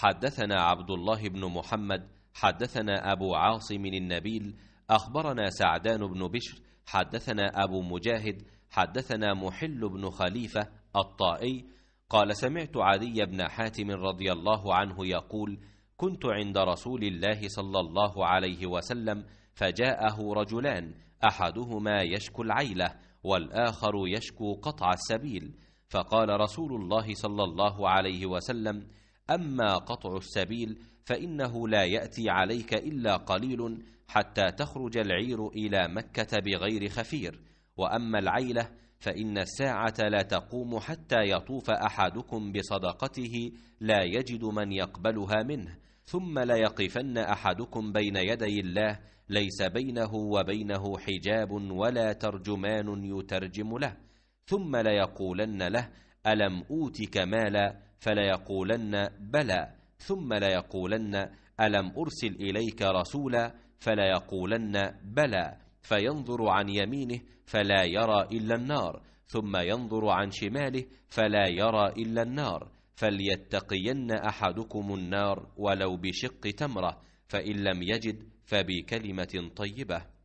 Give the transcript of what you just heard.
حدثنا عبد الله بن محمد حدثنا أبو عاصم النبيل أخبرنا سعدان بن بشر حدثنا أبو مجاهد حدثنا محل بن خليفة الطائي قال سمعت عدي بن حاتم رضي الله عنه يقول كنت عند رسول الله صلى الله عليه وسلم فجاءه رجلان أحدهما يشكو العيلة والآخر يشكو قطع السبيل فقال رسول الله صلى الله عليه وسلم أما قطع السبيل فإنه لا يأتي عليك إلا قليل حتى تخرج العير إلى مكة بغير خفير وأما العيلة فإن الساعة لا تقوم حتى يطوف أحدكم بصدقته لا يجد من يقبلها منه ثم ليقفن أحدكم بين يدي الله ليس بينه وبينه حجاب ولا ترجمان يترجم له ثم ليقولن له ألم أوتك مالا فليقولن بلى ثم ليقولن ألم أرسل إليك رسولا فليقولن بلى فينظر عن يمينه فلا يرى إلا النار ثم ينظر عن شماله فلا يرى إلا النار فليتقين أحدكم النار ولو بشق تمرة فإن لم يجد فبكلمة طيبة